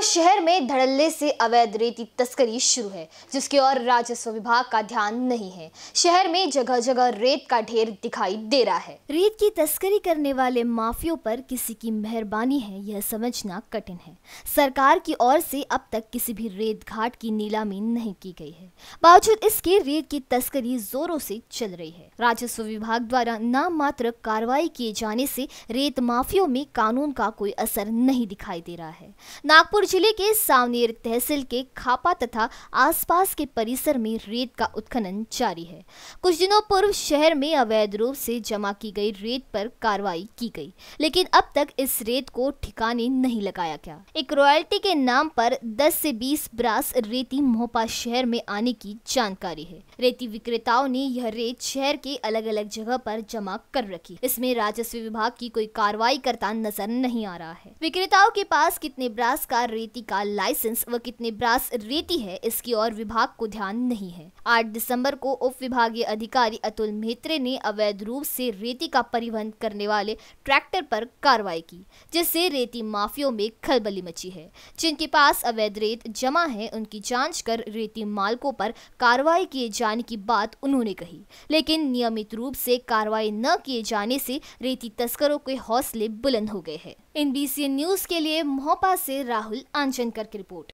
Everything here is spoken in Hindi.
इलाहाबाद शहर में धड़ल्ले से अवैध रेती तस्करी शुरू है जिसकी ओर राजस्व विभाग का ध्यान नहीं है शहर में जगह जगह रेत का ढेर दिखाई दे रहा है रेत की तस्करी करने वाले माफियों पर किसी की मेहरबानी है यह समझना कठिन है सरकार की ओर से अब तक किसी भी रेत घाट की नीलामी नहीं की गई है बावजूद इसके रेत की तस्करी जोरों से चल रही है राजस्व विभाग द्वारा नाम मात्र कार्रवाई किए जाने से रेत माफियों में कानून का कोई असर नहीं दिखाई दे रहा है नागपुर जिले के सावनेर तहसील के खापा तथा आसपास के परिसर में रेत का उत्खनन जारी है कुछ दिनों पूर्व शहर में अवैध रूप से जमा की गई रेत पर कार्रवाई की गई लेकिन अब तक इस रेत को ठिकाने नहीं लगाया गया एक रॉयल्टी के नाम पर 10 से 20 ब्रास रेती मोहपा शहर में आने की जानकारी है रेती विक्रेताओं ने यह रेत शहर के अलग अलग जगह पर जमा कर रखी इसमें राजस्व विभाग की कोई कार्रवाई करता नजर नहीं आ रहा है विक्रेताओं के पास कितने ब्रास का रेती का लाइसेंस व कितने ब्रास रेती है इसकी और विभाग को ध्यान नहीं है आठ दिसम्बर को उप विभागीय अधिकारी अतुल मेहत्रे ने अवैध रूप से रेती का परिवहन करने वाले ट्रैक्टर पर कार्रवाई की जिससे रेती माफियों में खलबली मची है जिनके पास अवैध रेत जमा है उनकी जाँच कर रेती मालकों पर कार्रवाई किए जाने की बात उन्होंने कही लेकिन नियमित रूप से कार्रवाई न किए जाने से रेती तस्करों के हौसले बुलंद हो गए हैं एनबीसी न्यूज के लिए मोहपा से राहुल आंचन करके रिपोर्ट